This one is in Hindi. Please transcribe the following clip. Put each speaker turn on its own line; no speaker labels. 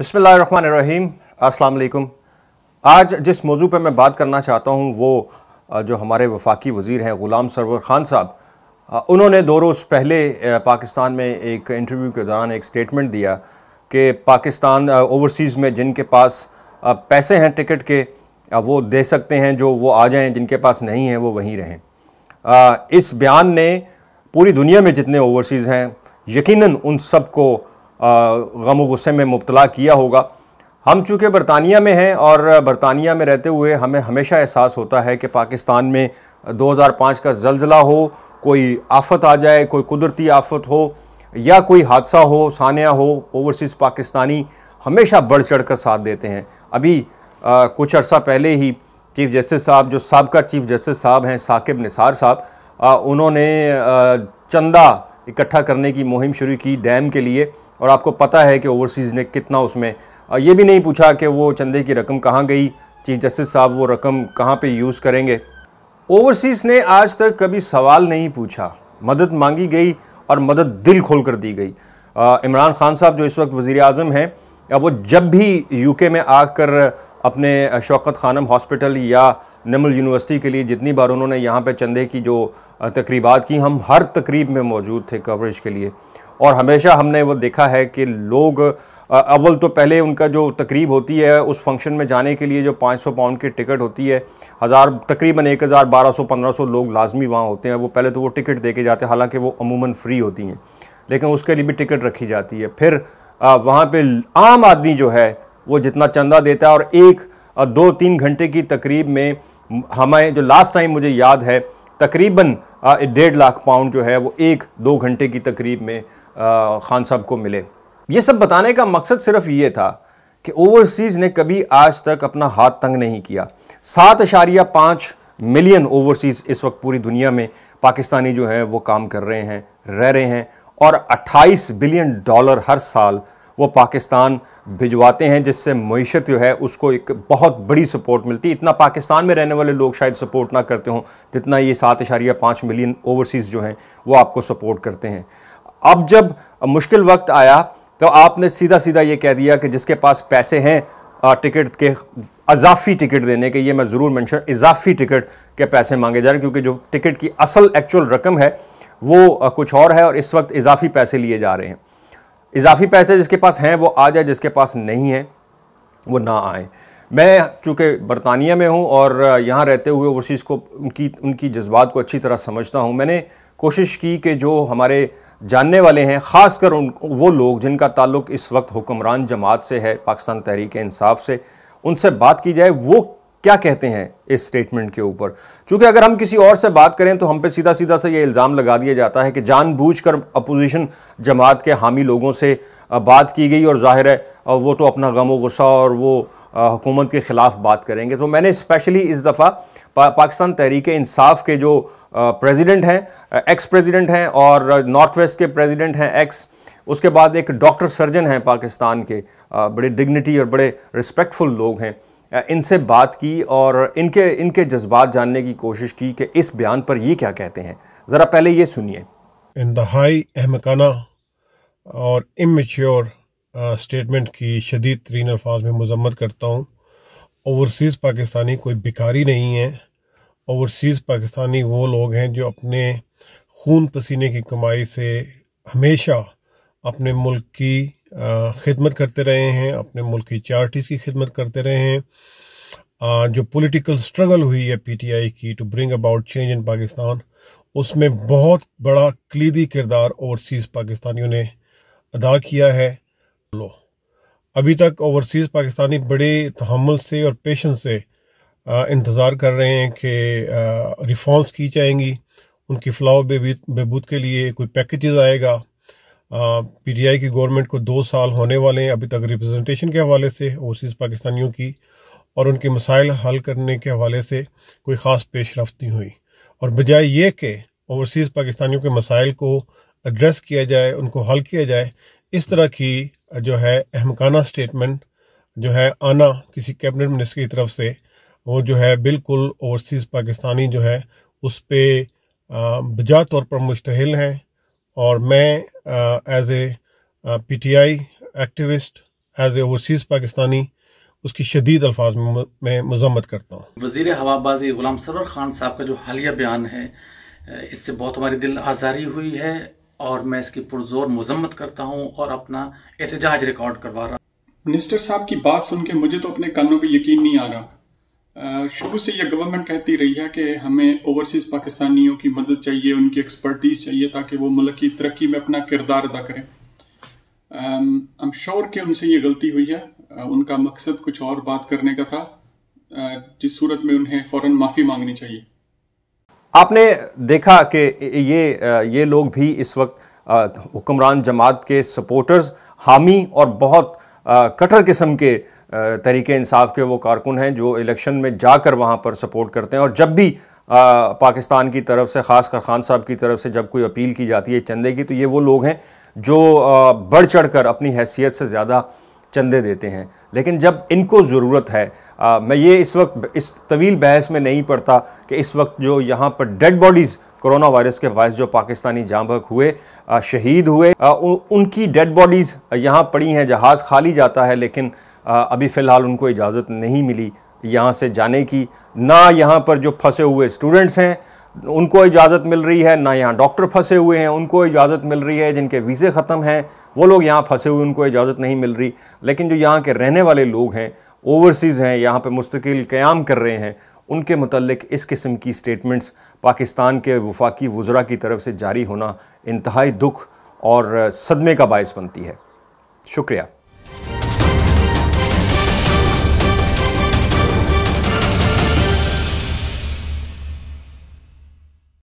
बसमीम अस्सलाम आज जिस मौजू पर मैं बात करना चाहता हूँ वो जो हमारे वफाकी वज़ी हैं ग़ुलाम सरवर ख़ान साहब उन्होंने दो रोज़ पहले पाकिस्तान में एक इंटरव्यू के दौरान एक स्टेटमेंट दिया कि पाकिस्तान ओवरसीज़ में जिनके पास पैसे हैं टिकट के वो दे सकते हैं जो वो आ जाएँ जिनके पास नहीं हैं वो वहीं रहें इस बयान ने पूरी दुनिया में जितने ओवरसीज़ हैं यकीनन उन सब को गम गुस्से में मुबतला किया होगा हम चूँकि बरतानिया में हैं और बरतानिया में रहते हुए हमें हमेशा एहसास होता है कि पाकिस्तान में 2005 का जलजिला हो कोई आफत आ जाए कोई कुदरती आफत हो या कोई हादसा हो सानिया हो ओवरसीज़ पाकिस्तानी हमेशा बढ़ चढ़ कर साथ देते हैं अभी आ, कुछ अर्सा पहले ही चीफ़ जस्टिस साहब जो सबका चीफ़ जस्टिस साहब हैं साकिब निसार साहब उन्होंने आ, चंदा इकट्ठा करने की मुहिम शुरू की डैम के लिए और आपको पता है कि ओवरसीज़ ने कितना उसमें ये भी नहीं पूछा कि वो चंदे की रकम कहाँ गई चीफ जस्टिस साहब वो रकम कहाँ पे यूज़ करेंगे ओवरसीज़ ने आज तक कभी सवाल नहीं पूछा मदद मांगी गई और मदद दिल खोल कर दी गई इमरान खान साहब जो इस वक्त वज़ी अजम हैं वो जब भी यूके में आकर अपने शौकत खानम हॉस्पिटल या नमल यूनिवर्सिटी के लिए जितनी बार उन्होंने यहाँ पर चंदे की जो तकरीबा की हम हर तकरीब में मौजूद थे कवरेज के लिए और हमेशा हमने वो देखा है कि लोग अव्वल तो पहले उनका जो तकरीब होती है उस फंक्शन में जाने के लिए जो 500 पाउंड की टिकट होती है हज़ार तकरीबन एक हज़ार बारह सौ पंद्रह सौ लोग लाजमी वहाँ होते हैं वो पहले तो वो टिकट दे के जाते हैं हालांकि वो अमूमन फ्री होती हैं लेकिन उसके लिए भी टिकट रखी जाती है फिर वहाँ पर आम आदमी जो है वो जितना चंदा देता है और एक दो तीन घंटे की तकरीब में हमें जो लास्ट टाइम मुझे याद है तकरीबन डेढ़ लाख पाउंड जो है वो एक दो घंटे की तकरीब में ख़ान साहब को मिले ये सब बताने का मकसद सिर्फ ये था कि ओवरसीज़ ने कभी आज तक अपना हाथ तंग नहीं किया सात अशारिया पाँच मिलियन ओवरसीज़ इस वक्त पूरी दुनिया में पाकिस्तानी जो हैं वो काम कर रहे हैं रह रहे हैं और 28 बिलियन डॉलर हर साल वो पाकिस्तान भिजवाते हैं जिससे मीशत जो है उसको एक बहुत बड़ी सपोर्ट मिलती है इतना पाकिस्तान में रहने वाले लोग शायद सपोर्ट ना करते हों जितना ये सात इशारिया पाँच मिलियन ओवरसीज़ जो हैं वो आपको सपोर्ट करते हैं अब जब मुश्किल वक्त आया तो आपने सीधा सीधा ये कह दिया कि जिसके पास पैसे हैं टिकट के अजाफी टिकट देने के ये मैं ज़रूर मैंशन इजाफी टिकट के पैसे मांगे जा रहे हैं क्योंकि जो टिकट की असल एक्चुअल रकम है वो कुछ और है और इस वक्त इजाफी पैसे लिए जा रहे हैं इजाफी पैसे जिसके पास हैं वो आ जाए जिसके पास नहीं है वो ना आए मैं चूँकि बरतानिया में हूँ और यहाँ रहते हुए ओवरसीज़ को उनकी उनकी जज्बात को अच्छी तरह समझता हूँ मैंने कोशिश की कि जो हमारे जानने वाले हैं ख़ासकर उन वो लोग जिनका ताल्लुक इस वक्त हुक्मरान जमात से है पाकिस्तान तहरीक इंसाफ से उनसे बात की जाए वो क्या कहते हैं इस स्टेटमेंट के ऊपर क्योंकि अगर हम किसी और से बात करें तो हम पे सीधा सीधा से ये इल्ज़ाम लगा दिया जाता है कि जानबूझकर अपोजिशन जमात के हामी लोगों से बात की गई और जाहिर है वो तो अपना गम गुस्सा और वो हुकूमत के ख़िलाफ़ बात करेंगे तो मैंने स्पेशली इस दफ़ा पा, पाकिस्तान तहरीक इंसाफ के जो प्रेसिडेंट हैं एक्स प्रेसिडेंट हैं और नॉर्थ वेस्ट के प्रेसिडेंट हैं एक्स उसके बाद एक डॉक्टर सर्जन हैं पाकिस्तान के बड़े डिग्निटी और बड़े रिस्पेक्टफुल लोग हैं इनसे बात की और इनके इनके जज्बात जानने की कोशिश की कि इस बयान पर ये क्या कहते हैं ज़रा पहले ये सुनिए
इन दहाई अहमकाना और इमेच्योर स्टेटमेंट की शदीद तरीन अल्फाज में मजम्मत करता हूँ ओवरसीज़ पाकिस्तानी कोई भिखारी नहीं है ओवरसीज़ पाकिस्तानी वो लोग हैं जो अपने खून पसीने की कमाई से हमेशा अपने मुल्क की खिदमत करते रहे हैं अपने मुल्क की चार्टीज़ की खिदमत करते रहे हैं आ, जो पॉलिटिकल स्ट्रगल हुई है पीटीआई की to bring about change in Pakistan उसमें बहुत बड़ा कलीदी किरदार ओवरसीज़ पाकिस्तानियों ने अदा किया है लो अभी तक ओवरसीज़ पाकिस्तानी बड़े तहमल से और पेशेंस से इंतज़ार कर रहे हैं कि रिफॉर्म्स की जाएंगी उनकी फलाह बहबूद के लिए कोई पैकेजेस आएगा पी टी आई की गवर्नमेंट को दो साल होने वाले हैं अभी तक रिप्रेजेंटेशन के हवाले से ओवरसीज़ पाकिस्तानियों की और उनके मसाइल हल करने के हवाले से कोई ख़ास पेशरफ नहीं हुई और बजाय ये कि ओवरसीज़ पाकिस्तानियों के मसाइल को एड्रेस किया जाए उनको हल किया जाए इस तरह की जो है अहमकाना स्टेटमेंट जो है आना किसी कैबिनेट मिनिस्टर की तरफ से वो जो है बिल्कुल ओवरसीज़ पाकिस्तानी जो है उस पर बजा तौर पर मुश्तहिल हैं और मैं as a P T I activist as a overseas Pakistani उसकी शदीद अल्फाज में मजम्मत करता
हूँ वजीर हवाबाजी गुलाम सरवर खान साहब का जो हालिया बयान है इससे बहुत हमारी दिल आज़ारी हुई है और मैं इसकी पुरजोर मजम्मत करता हूँ और अपना एहतजाज रिकॉर्ड करवा
रहा मिनिस्टर साहब की बात सुन के मुझे तो अपने कानों पर यकीन नहीं आ रहा शुरू से यह गवर्नमेंट कहती रही है कि हमें ओवरसीज पाकिस्तानियों की मदद चाहिए उनकी एक्सपर्टीज चाहिए ताकि वो मुल्क की तरक्की में अपना किरदार अदा करें आई एम श्योर कि उनसे ये गलती हुई है उनका मकसद कुछ और बात करने का था जिस सूरत में उन्हें फ़ौरन माफ़ी मांगनी चाहिए
आपने देखा कि ये ये लोग भी इस वक्त हुक्मरान जमात के सपोर्टर्स हामी और बहुत कटर किस्म के तरीके इंसाफ के वो कारकुन हैं जो इलेक्शन में जाकर वहाँ पर सपोर्ट करते हैं और जब भी आ, पाकिस्तान की तरफ से ख़ासकर खान साहब की तरफ से जब कोई अपील की जाती है चंदे की तो ये वो लोग हैं जो आ, बढ़ चढ़ कर अपनी हैसियत से ज़्यादा चंदे देते हैं लेकिन जब इनको ज़रूरत है आ, मैं ये इस वक्त इस तवील बहस में नहीं पड़ता कि इस वक्त जो यहाँ पर डेड बॉडीज़ कोरोना वायरस के बायस जो पाकिस्तानी जामबक हुए शहीद हुए उनकी डेड बॉडीज़ यहाँ पड़ी हैं जहाज़ खाली जाता है लेकिन अभी फ़िलहाल उनको इजाज़त नहीं मिली यहाँ से जाने की ना यहाँ पर जो फंसे हुए स्टूडेंट्स हैं उनको इजाज़त मिल रही है ना यहाँ डॉक्टर फंसे हुए हैं उनको इजाज़त मिल रही है जिनके वीज़े ख़त्म हैं वो लोग यहाँ फंसे हुए उनको इजाज़त नहीं मिल रही लेकिन जो यहाँ के रहने वाले लोग हैं ओवरसीज़ हैं यहाँ पर मुस्तकिल क़्याम कर रहे हैं उनके मतलब इस किस्म की स्टेटमेंट्स पाकिस्तान के वफाकी वज़रा की तरफ से जारी होना इंतहाई दुख और सदमे का बायस बनती है शुक्रिया